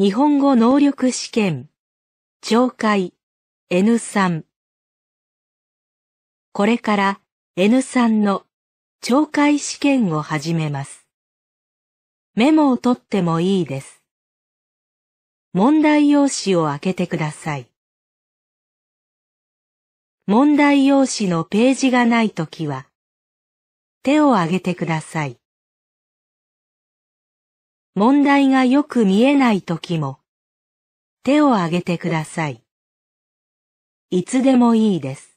日本語能力試験。懲戒 N3。これから N3 の懲戒試験を始めます。メモを取ってもいいです。問題用紙を開けてください。問題用紙のページがないときは、手を挙げてください。問題がよく見えない時も、手を挙げてください。いつでもいいです。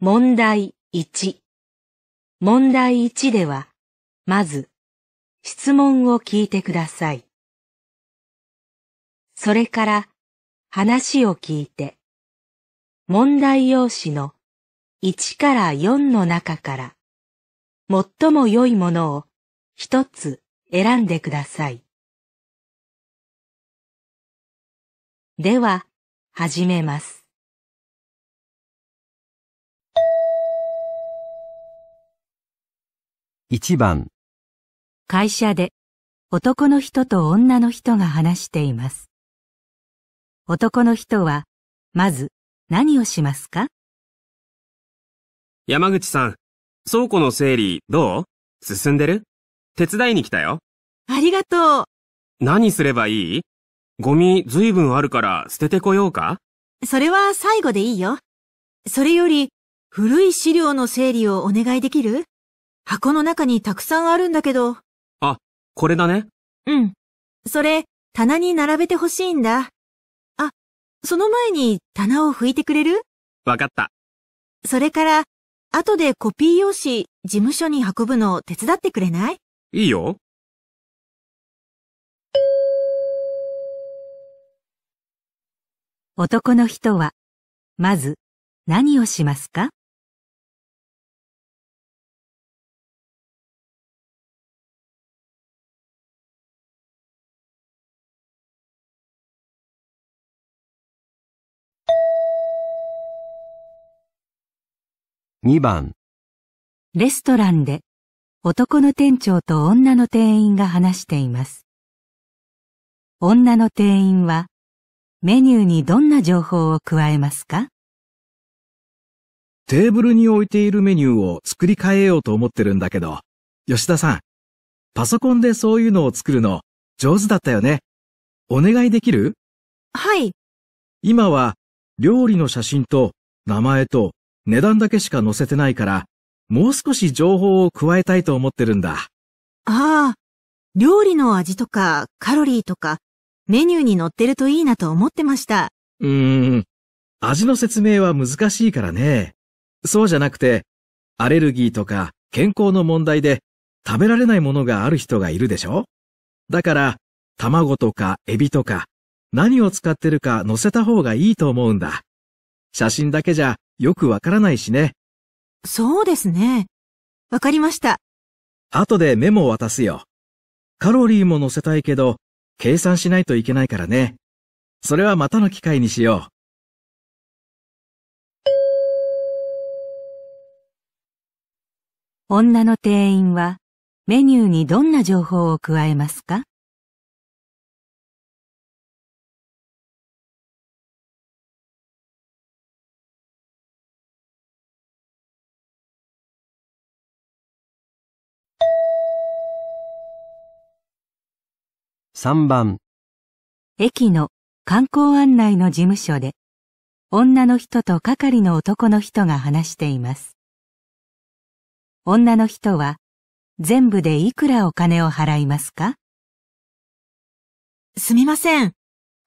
問題1。問題1では、まず、質問を聞いてください。それから、話を聞いて、問題用紙の1から4の中から、最も良いものを一つ選んでください。では、始めます。1番会社で男の人と女の人が話しています。男の人は、まず何をしますか山口さん、倉庫の整理どう進んでる手伝いに来たよ。ありがとう。何すればいいゴミずいぶんあるから捨ててこようかそれは最後でいいよ。それより、古い資料の整理をお願いできる箱の中にたくさんあるんだけど。あ、これだね。うん。それ、棚に並べてほしいんだ。あ、その前に棚を拭いてくれるわかった。それから、後でコピー用紙、事務所に運ぶのを手伝ってくれないいいよ。男の人は、まず、何をしますか2番レストランで男の店長と女の店員が話しています。女の店員はメニューにどんな情報を加えますかテーブルに置いているメニューを作り変えようと思ってるんだけど、吉田さん、パソコンでそういうのを作るの上手だったよね。お願いできるはい。今は料理の写真と名前と値段だけしか載せてないから、もう少し情報を加えたいと思ってるんだ。ああ、料理の味とかカロリーとかメニューに載ってるといいなと思ってました。うーん、味の説明は難しいからね。そうじゃなくて、アレルギーとか健康の問題で食べられないものがある人がいるでしょだから、卵とかエビとか何を使ってるか載せた方がいいと思うんだ。写真だけじゃよくわからないしね。そうですね。わかりました。後でメモを渡すよ。カロリーも載せたいけど、計算しないといけないからね。それはまたの機会にしよう。女の店員はメニューにどんな情報を加えますか3番駅の観光案内の事務所で女の人と係の男の人が話しています。女の人は全部でいくらお金を払いますかすみません。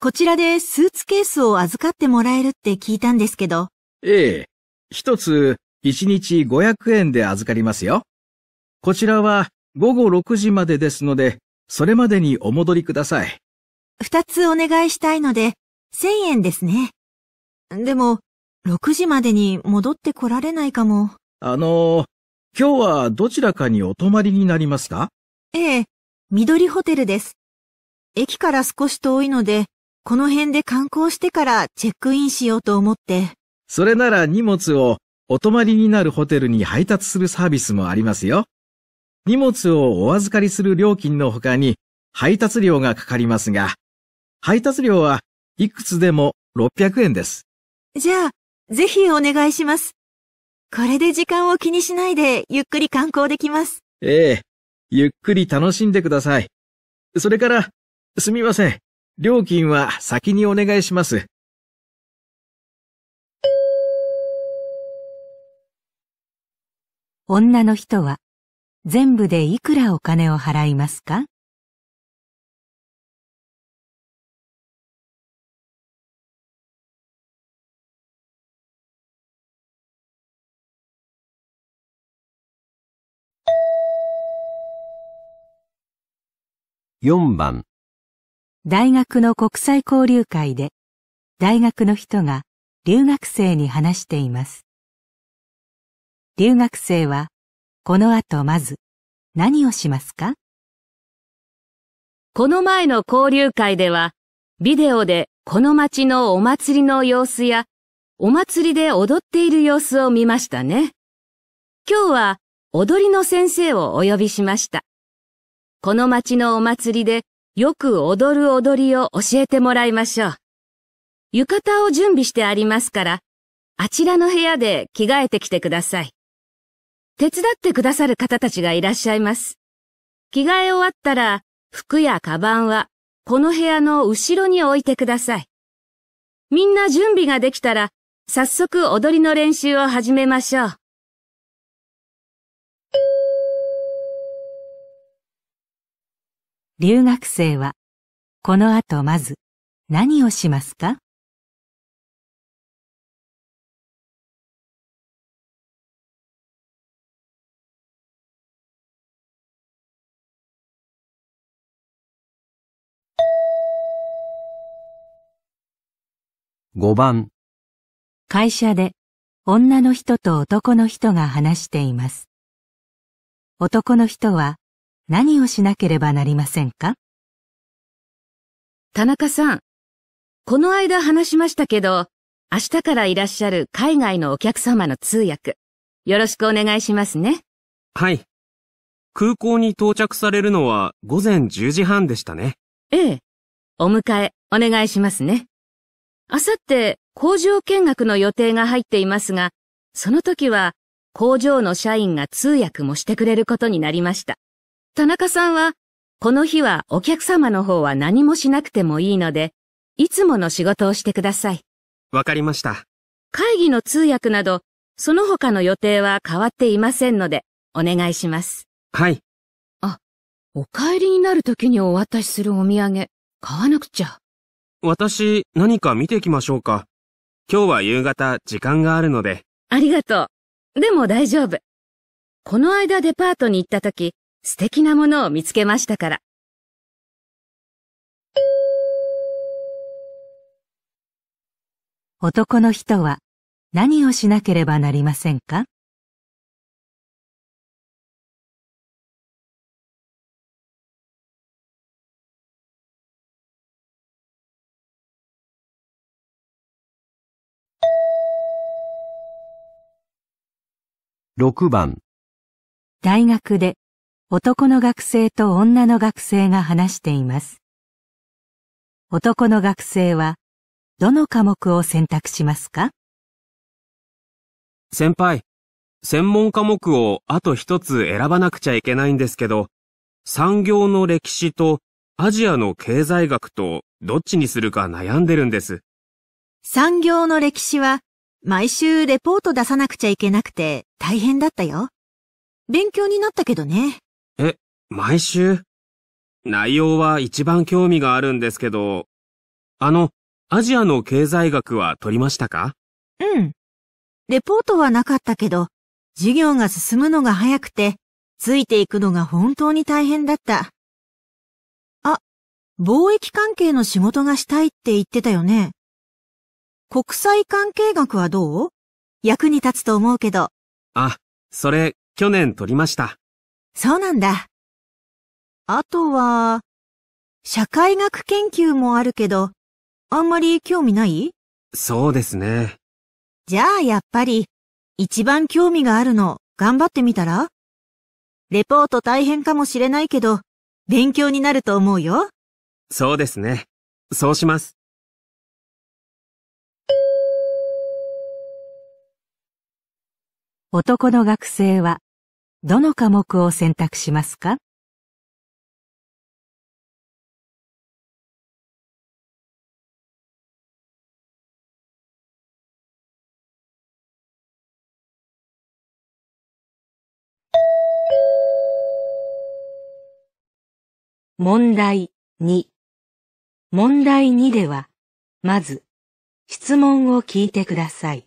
こちらでスーツケースを預かってもらえるって聞いたんですけど。ええ。一つ、一日500円で預かりますよ。こちらは午後6時までですので、それまでにお戻りください。二つお願いしたいので、千円ですね。でも、六時までに戻ってこられないかも。あの今日はどちらかにお泊まりになりますかええ、緑ホテルです。駅から少し遠いので、この辺で観光してからチェックインしようと思って。それなら荷物をお泊まりになるホテルに配達するサービスもありますよ。荷物をお預かりする料金の他に配達料がかかりますが、配達料はいくつでも600円です。じゃあ、ぜひお願いします。これで時間を気にしないでゆっくり観光できます。ええ、ゆっくり楽しんでください。それから、すみません。料金は先にお願いします。女の人は全部でいくらお金を払いますか4番大学の国際交流会で大学の人が留学生に話しています留学生はこの後まず何をしますかこの前の交流会では、ビデオでこの街のお祭りの様子や、お祭りで踊っている様子を見ましたね。今日は踊りの先生をお呼びしました。この街のお祭りでよく踊る踊りを教えてもらいましょう。浴衣を準備してありますから、あちらの部屋で着替えてきてください。手伝ってくださる方たちがいらっしゃいます。着替え終わったら、服やカバンは、この部屋の後ろに置いてください。みんな準備ができたら、早速踊りの練習を始めましょう。留学生は、この後まず、何をしますか5番会社で女の人と男の人が話しています。男の人は何をしなければなりませんか田中さん、この間話しましたけど、明日からいらっしゃる海外のお客様の通訳、よろしくお願いしますね。はい。空港に到着されるのは午前10時半でしたね。ええ。お迎え、お願いしますね。あさって工場見学の予定が入っていますが、その時は工場の社員が通訳もしてくれることになりました。田中さんは、この日はお客様の方は何もしなくてもいいので、いつもの仕事をしてください。わかりました。会議の通訳など、その他の予定は変わっていませんので、お願いします。はい。あ、お帰りになる時にお渡しするお土産、買わなくちゃ。私、何か見てきましょうか。今日は夕方、時間があるので。ありがとう。でも大丈夫。この間デパートに行った時、素敵なものを見つけましたから。男の人は何をしなければなりませんか6番大学で男の学生と女の学生が話しています。男の学生はどの科目を選択しますか先輩、専門科目をあと一つ選ばなくちゃいけないんですけど、産業の歴史とアジアの経済学とどっちにするか悩んでるんです。産業の歴史は毎週レポート出さなくちゃいけなくて大変だったよ。勉強になったけどね。え、毎週内容は一番興味があるんですけど、あの、アジアの経済学は取りましたかうん。レポートはなかったけど、授業が進むのが早くて、ついていくのが本当に大変だった。あ、貿易関係の仕事がしたいって言ってたよね。国際関係学はどう役に立つと思うけど。あ、それ、去年取りました。そうなんだ。あとは、社会学研究もあるけど、あんまり興味ないそうですね。じゃあやっぱり、一番興味があるの、頑張ってみたらレポート大変かもしれないけど、勉強になると思うよ。そうですね。そうします。男の学生はどの科目を選択しますか問題2問題2では、まず質問を聞いてください。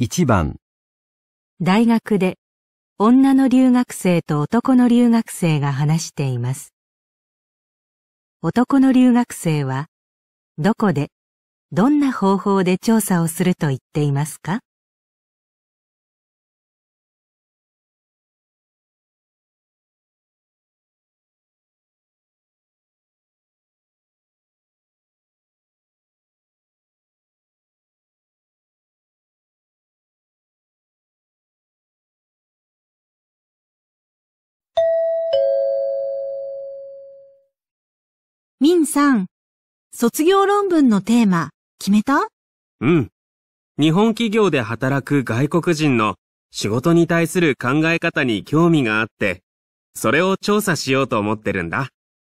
1番大学で女の留学生と男の留学生が話しています。男の留学生はどこでどんな方法で調査をすると言っていますかさん、卒業論文のテーマ、決めたうん。日本企業で働く外国人の仕事に対する考え方に興味があって、それを調査しようと思ってるんだ。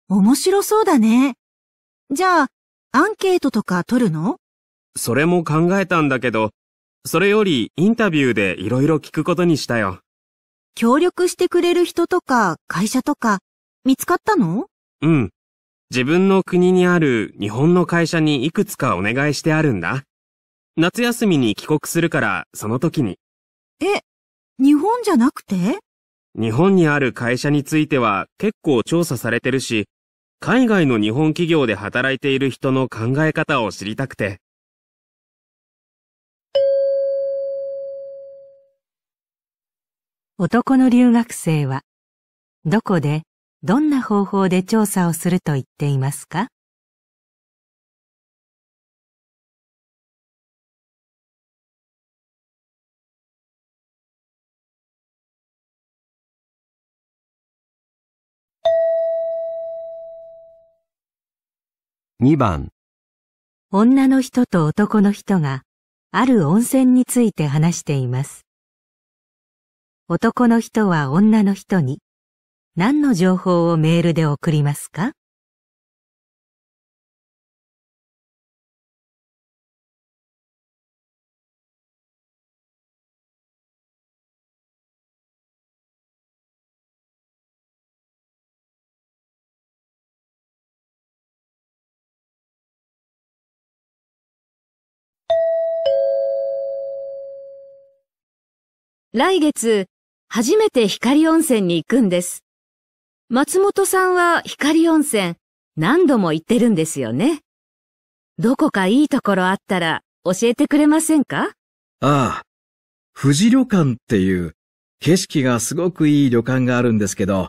面白そうだね。じゃあ、アンケートとか取るのそれも考えたんだけど、それよりインタビューで色々聞くことにしたよ。協力してくれる人とか会社とか見つかったのうん。自分の国にある日本の会社にいくつかお願いしてあるんだ。夏休みに帰国するから、その時に。え、日本じゃなくて日本にある会社については結構調査されてるし、海外の日本企業で働いている人の考え方を知りたくて。男の留学生は、どこでどんな方法で調査をすると言っていますか2番女の人と男の人がある温泉について話しています。男の人は女の人に何の情報をメールで送りますか来月、初めて光温泉に行くんです。松本さんは光温泉何度も行ってるんですよね。どこかいいところあったら教えてくれませんかああ、富士旅館っていう景色がすごくいい旅館があるんですけど、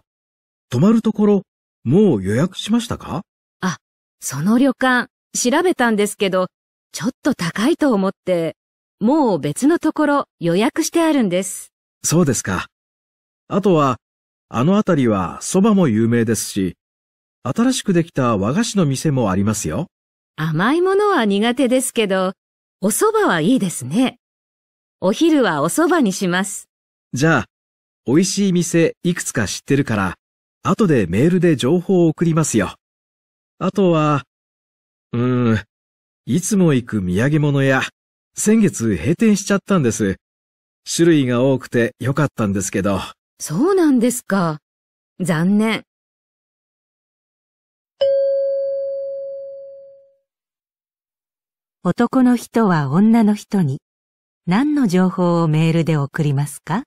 泊まるところもう予約しましたかあ、その旅館調べたんですけど、ちょっと高いと思って、もう別のところ予約してあるんです。そうですか。あとは、あの辺りは蕎麦も有名ですし、新しくできた和菓子の店もありますよ。甘いものは苦手ですけど、お蕎麦はいいですね。お昼はお蕎麦にします。じゃあ、美味しい店いくつか知ってるから、後でメールで情報を送りますよ。あとは、うーん、いつも行く土産物屋、先月閉店しちゃったんです。種類が多くて良かったんですけど。そうなんですか。残念。男の人は女の人に何の情報をメールで送りますか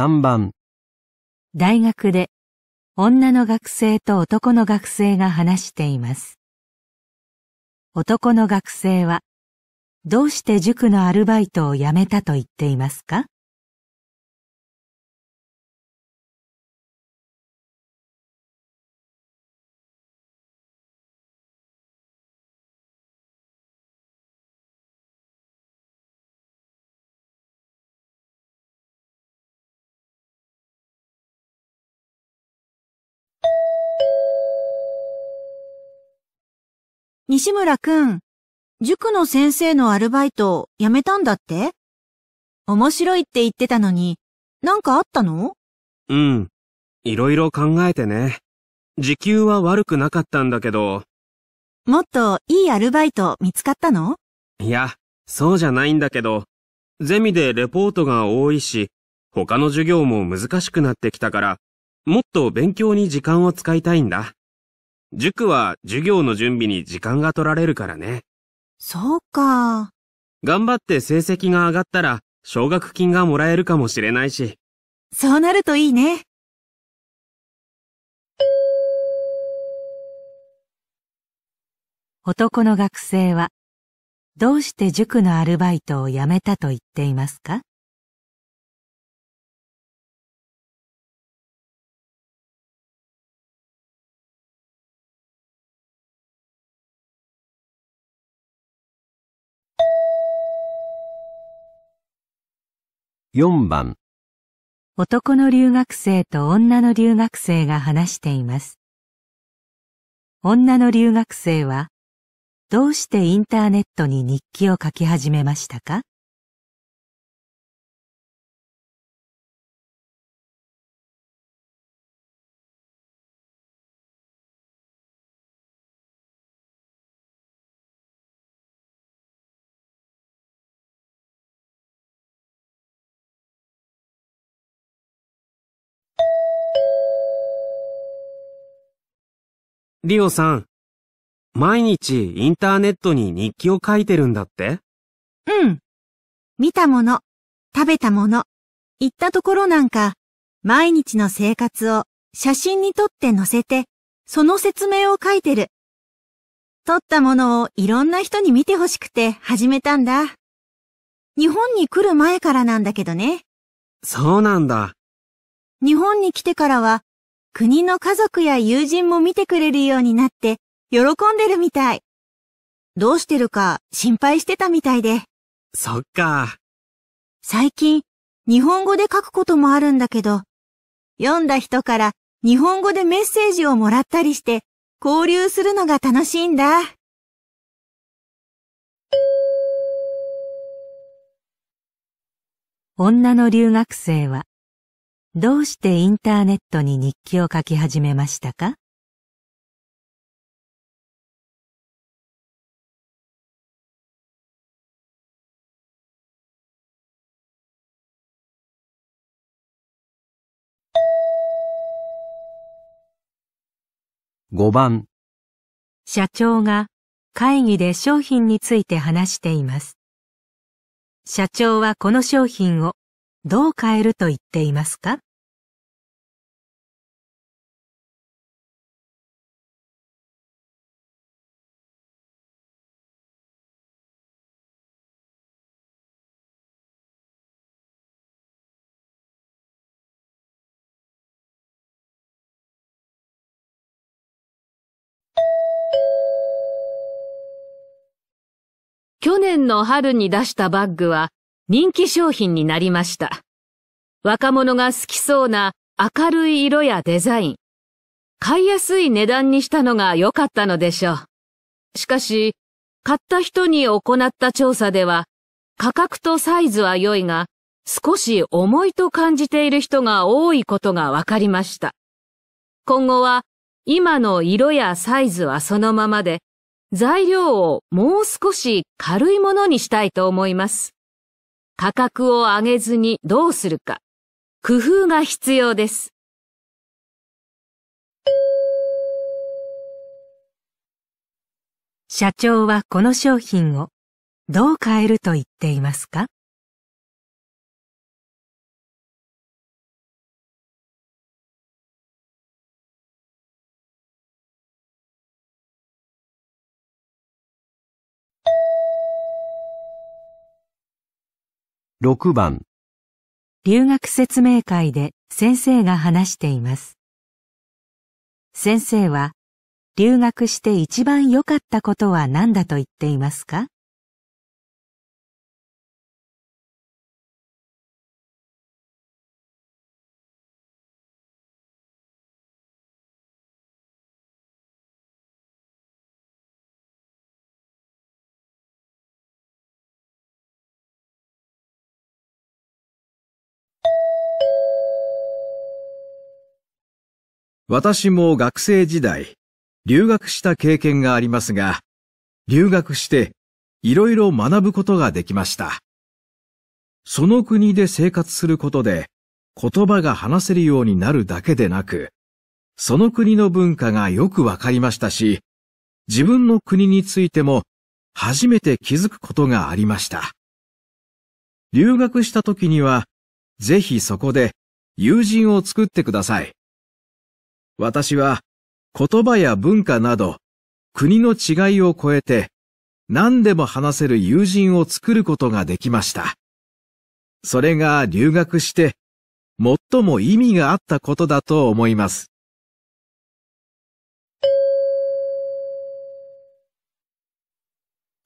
3番大学で女の学生と男の学生が話しています。男の学生はどうして塾のアルバイトを辞めたと言っていますか西村くん、塾の先生のアルバイト辞めたんだって面白いって言ってたのに、なんかあったのうん。いろいろ考えてね。時給は悪くなかったんだけど。もっといいアルバイト見つかったのいや、そうじゃないんだけど、ゼミでレポートが多いし、他の授業も難しくなってきたから、もっと勉強に時間を使いたいんだ。塾は授業の準備に時間が取られるからね。そうか。頑張って成績が上がったら、奨学金がもらえるかもしれないし。そうなるといいね。男の学生は、どうして塾のアルバイトを辞めたと言っていますか4番男の留学生と女の留学生が話しています。女の留学生は、どうしてインターネットに日記を書き始めましたかリオさん、毎日インターネットに日記を書いてるんだってうん。見たもの、食べたもの、行ったところなんか、毎日の生活を写真に撮って載せて、その説明を書いてる。撮ったものをいろんな人に見てほしくて始めたんだ。日本に来る前からなんだけどね。そうなんだ。日本に来てからは国の家族や友人も見てくれるようになって、喜んでるみたい。どうしてるか心配してたみたいで。そっか。最近、日本語で書くこともあるんだけど、読んだ人から日本語でメッセージをもらったりして、交流するのが楽しいんだ。女の留学生はどうしてインターネットに日記を書き始めましたか5番社長が会議で商品について話しています。社長はこの商品をどう変えると言っていますか去年の春に出したバッグは人気商品になりました。若者が好きそうな明るい色やデザイン。買いやすい値段にしたのが良かったのでしょう。しかし、買った人に行った調査では、価格とサイズは良いが、少し重いと感じている人が多いことが分かりました。今後は、今の色やサイズはそのままで、材料をもう少し軽いものにしたいと思います。価格を上げずにどうするか、工夫が必要です。社長はこの商品をどう変えると言っていますか6番留学説明会で先生が話しています。先生は留学して一番良かったことは何だと言っていますか私も学生時代、留学した経験がありますが、留学していろいろ学ぶことができました。その国で生活することで言葉が話せるようになるだけでなく、その国の文化がよくわかりましたし、自分の国についても初めて気づくことがありました。留学した時には、ぜひそこで友人を作ってください。私は言葉や文化など国の違いを超えて何でも話せる友人を作ることができました。それが留学して最も意味があったことだと思います。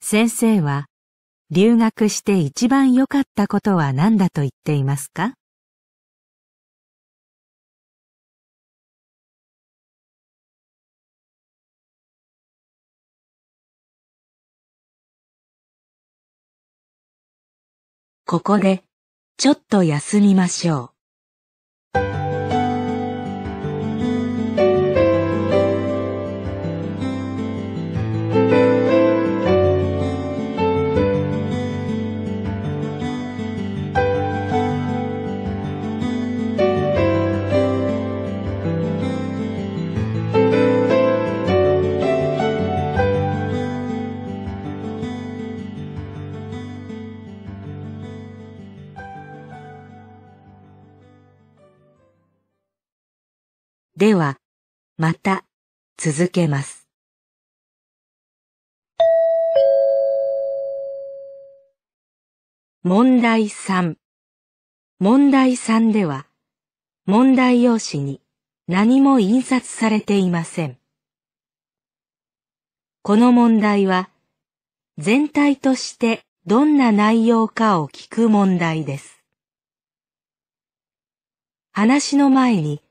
先生は留学して一番良かったことは何だと言っていますかここで、ちょっと休みましょう。では、また、続けます。問題3。問題3では、問題用紙に何も印刷されていません。この問題は、全体としてどんな内容かを聞く問題です。話の前に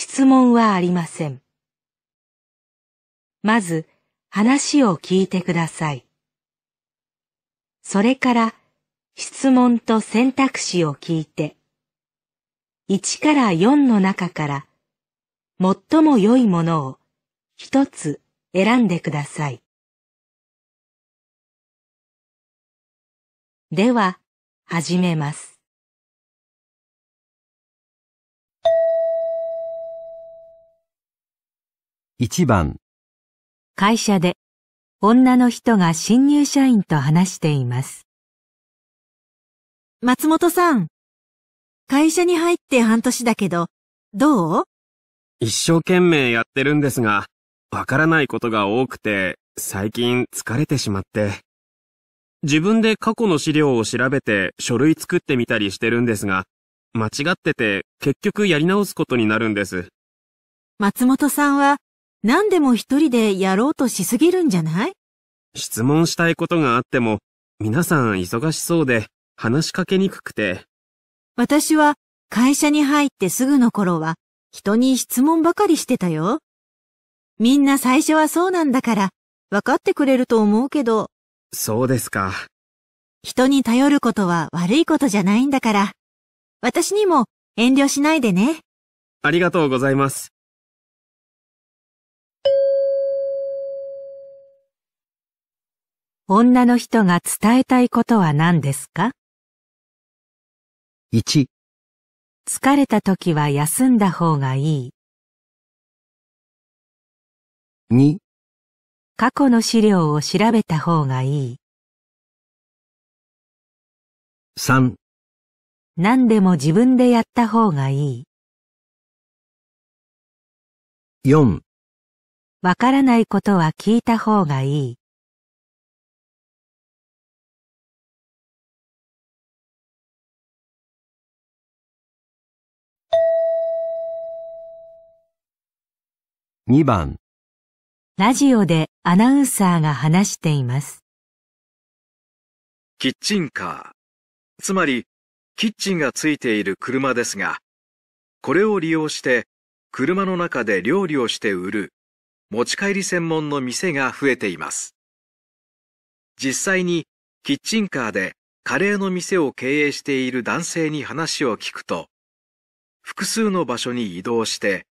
質問はありません。まず話を聞いてください。それから質問と選択肢を聞いて、1から4の中から最も良いものを一つ選んでください。では、始めます。1番会社で女の人が新入社員と話しています。松本さん、会社に入って半年だけど、どう一生懸命やってるんですが、わからないことが多くて、最近疲れてしまって。自分で過去の資料を調べて書類作ってみたりしてるんですが、間違ってて結局やり直すことになるんです。松本さんは何でも一人でやろうとしすぎるんじゃない質問したいことがあっても、皆さん忙しそうで話しかけにくくて。私は会社に入ってすぐの頃は人に質問ばかりしてたよ。みんな最初はそうなんだから分かってくれると思うけど。そうですか。人に頼ることは悪いことじゃないんだから。私にも遠慮しないでね。ありがとうございます。女の人が伝えたいことは何ですか ?1 疲れた時は休んだ方がいい。2過去の資料を調べた方がいい。3何でも自分でやった方がいい。4わからないことは聞いた方がいい。2番ラジオでアナウンサーが話しています。キッチンカー。つまり、キッチンがついている車ですが、これを利用して車の中で料理をして売る持ち帰り専門の店が増えています。実際にキッチンカーでカレーの店を経営している男性に話を聞くと、複数の場所に移動して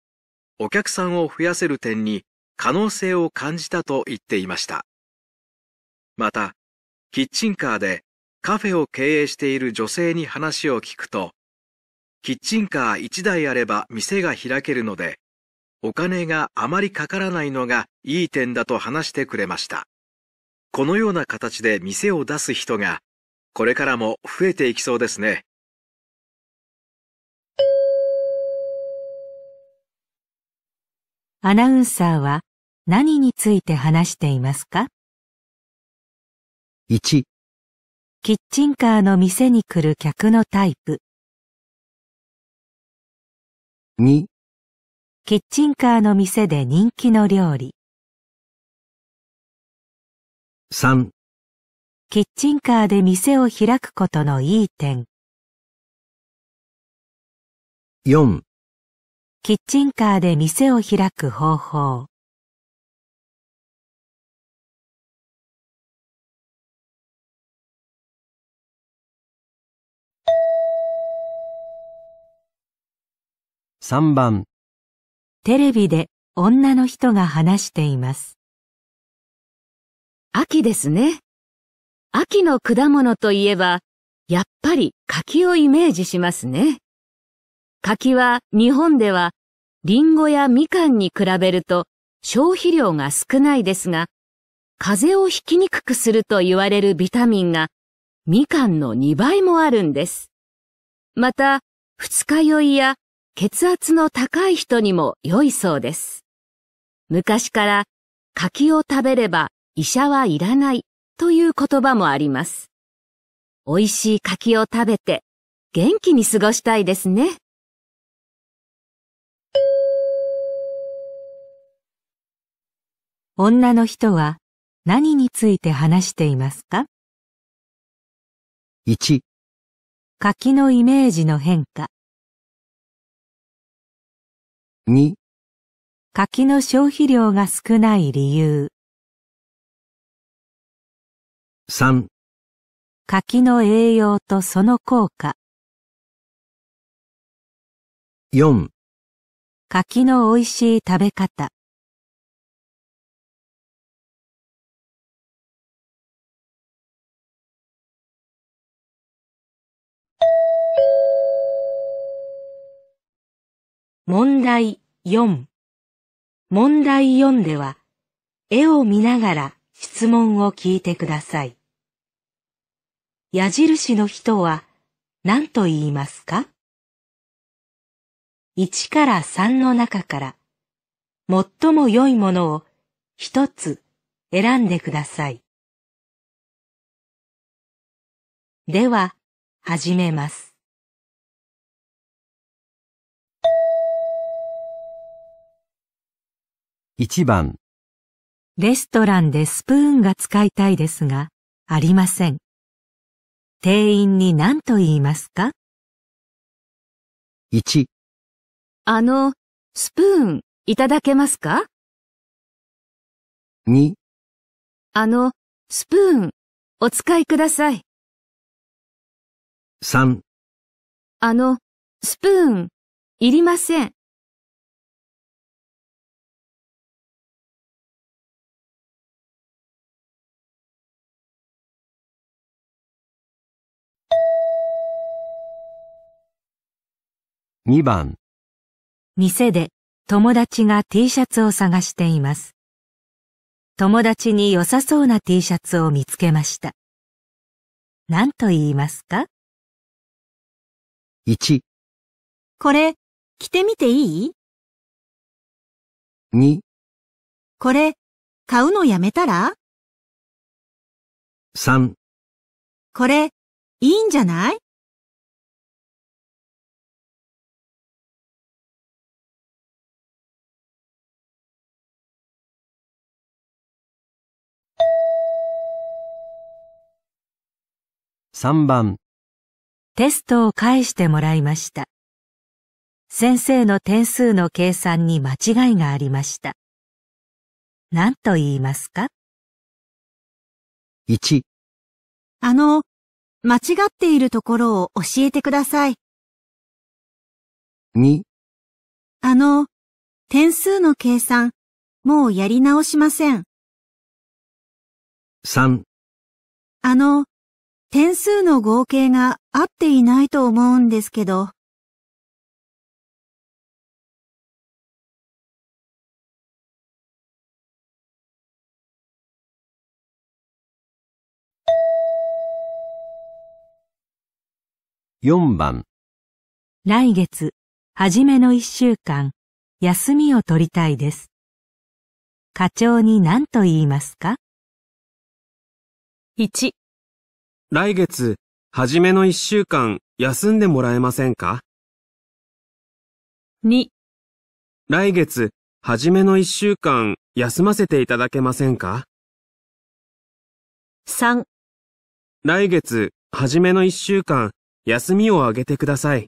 お客さんを増やせる点に可能性を感じたと言っていました。また、キッチンカーでカフェを経営している女性に話を聞くと、キッチンカー1台あれば店が開けるので、お金があまりかからないのがいい点だと話してくれました。このような形で店を出す人が、これからも増えていきそうですね。アナウンサーは何について話していますか ?1、キッチンカーの店に来る客のタイプ。2、キッチンカーの店で人気の料理。3、キッチンカーで店を開くことのいい点。4キッチンカーで店を開く方法。3番テレビで女の人が話しています。秋ですね。秋の果物といえば、やっぱり柿をイメージしますね。柿は日本ではリンゴやみかんに比べると消費量が少ないですが、風邪をひきにくくすると言われるビタミンがみかんの2倍もあるんです。また、二日酔いや血圧の高い人にも良いそうです。昔から柿を食べれば医者はいらないという言葉もあります。美味しい柿を食べて元気に過ごしたいですね。女の人は何について話していますか ?1 柿のイメージの変化2柿の消費量が少ない理由3柿の栄養とその効果4柿の美味しい食べ方問題4。問題4では、絵を見ながら質問を聞いてください。矢印の人は何と言いますか ?1 から3の中から最も良いものを一つ選んでください。では、始めます。1番レストランでスプーンが使いたいですが、ありません。店員に何と言いますか 1, あの、スプーン、いただけますか2あの、スプーン、お使いください。3あの、スプーン、いりません。2番店で友達が T シャツを探しています。友達に良さそうな T シャツを見つけました。何と言いますか ?1、これ、着てみていい2、これ、買うのやめたら3、これ、いいんじゃない3番テストを返してもらいました。先生の点数の計算に間違いがありました。何と言いますか ?1 あの、間違っているところを教えてください。2あの、点数の計算、もうやり直しません。3あの、点数の合計が合っていないと思うんですけど。4番来月、初めの1週間、休みを取りたいです。課長に何と言いますか1来月、はじめの一週間、休んでもらえませんか ?2 来月、はじめの一週間、休ませていただけませんか ?3 来月、はじめの一週間、休みをあげてください。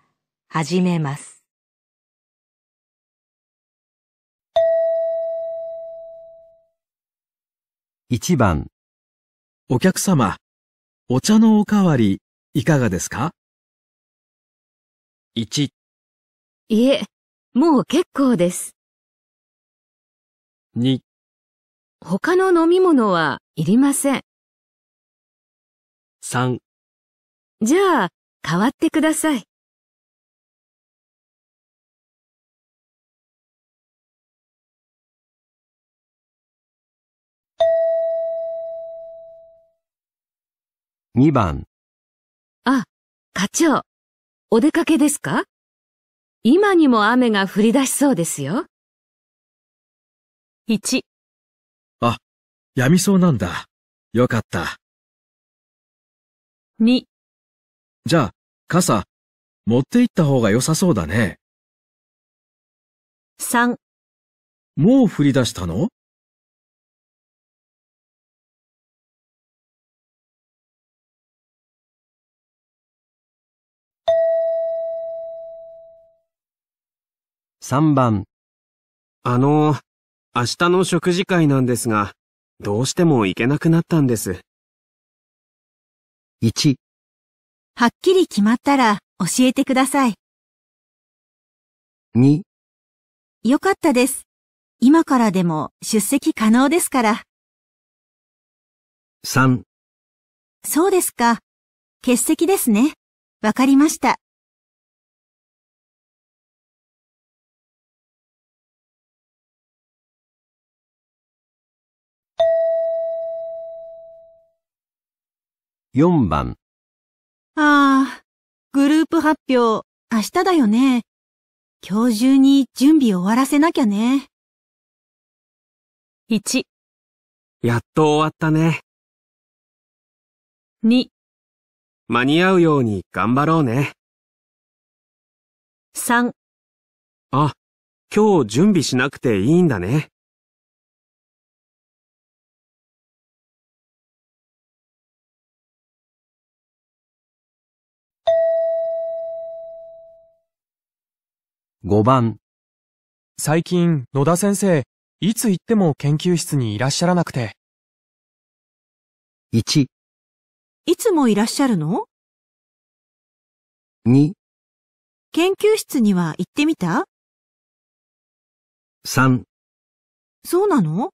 始めます。1番お客様、お茶のおかわりいかがですか ?1 いえ、もう結構です。2他の飲み物はいりません。3じゃあ、代わってください。2番。あ、課長、お出かけですか今にも雨が降り出しそうですよ。1、あ、やみそうなんだ。よかった。2、じゃあ、傘、持って行った方が良さそうだね。3もう降り出したの3番。あの、明日の食事会なんですが、どうしても行けなくなったんです。1。はっきり決まったら教えてください。2。よかったです。今からでも出席可能ですから。3。そうですか。欠席ですね。わかりました。4番。ああ、グループ発表、明日だよね。今日中に準備終わらせなきゃね。1。やっと終わったね。2。間に合うように頑張ろうね。3。あ、今日準備しなくていいんだね。5番。最近、野田先生、いつ行っても研究室にいらっしゃらなくて。1、いつもいらっしゃるの2、研究室には行ってみた3、そうなの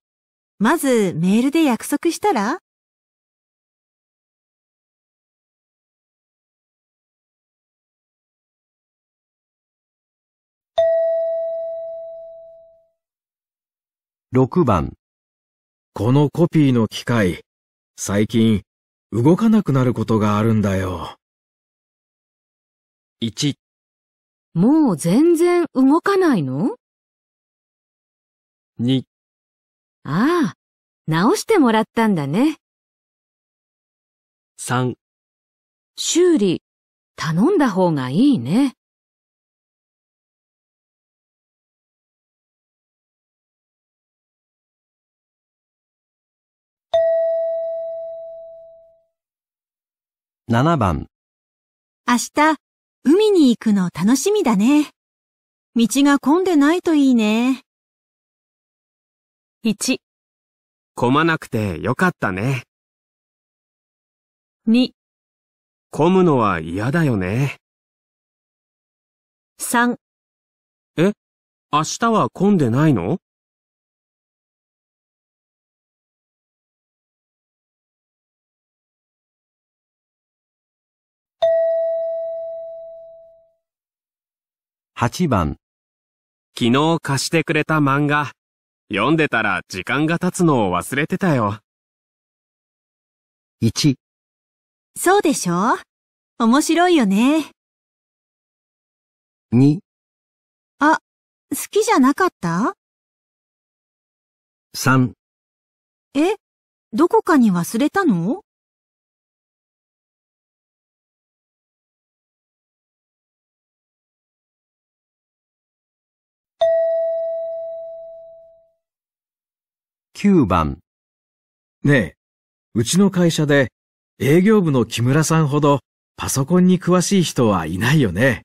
まずメールで約束したら6番。このコピーの機械、最近、動かなくなることがあるんだよ。1、もう全然動かないの2、ああ、直してもらったんだね。3、修理、頼んだ方がいいね。7番明日、海に行くの楽しみだね。道が混んでないといいね。1、混まなくてよかったね。2、混むのは嫌だよね。3、え、明日は混んでないの8番。昨日貸してくれた漫画、読んでたら時間が経つのを忘れてたよ。1。そうでしょ面白いよね。2。あ、好きじゃなかった3。え、どこかに忘れたの9番。ねえ、うちの会社で営業部の木村さんほどパソコンに詳しい人はいないよね。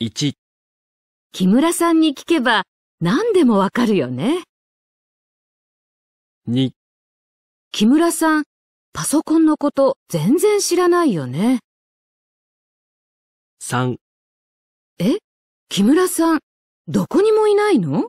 1、木村さんに聞けば何でもわかるよね。2、木村さん、パソコンのこと全然知らないよね。3、え木村さん、どこにもいないの